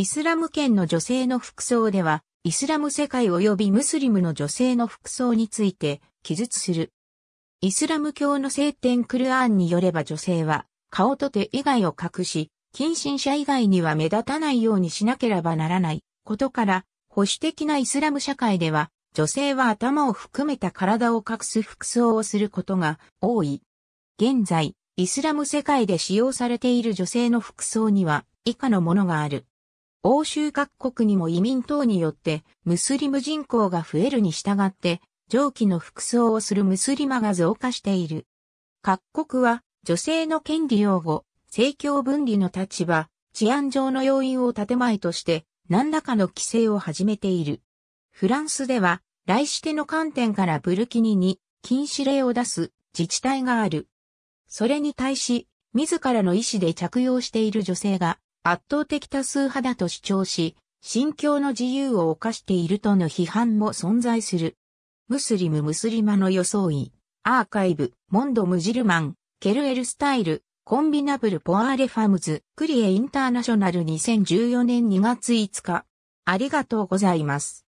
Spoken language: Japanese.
イスラム圏の女性の服装では、イスラム世界及びムスリムの女性の服装について記述する。イスラム教の聖典クルアンによれば女性は顔と手以外を隠し、近親者以外には目立たないようにしなければならないことから、保守的なイスラム社会では女性は頭を含めた体を隠す服装をすることが多い。現在、イスラム世界で使用されている女性の服装には以下のものがある。欧州各国にも移民等によってムスリム人口が増えるに従って上記の服装をするムスリマが増加している。各国は女性の権利擁護、政教分離の立場、治安上の要因を建前として何らかの規制を始めている。フランスでは来し手の観点からブルキニに禁止令を出す自治体がある。それに対し、自らの意思で着用している女性が圧倒的多数派だと主張し、信教の自由を犯しているとの批判も存在する。ムスリム・ムスリマの装い、アーカイブ、モンド・ムジルマン、ケルエル・スタイル、コンビナブル・ポアーレ・ファムズ、クリエ・インターナショナル2014年2月5日。ありがとうございます。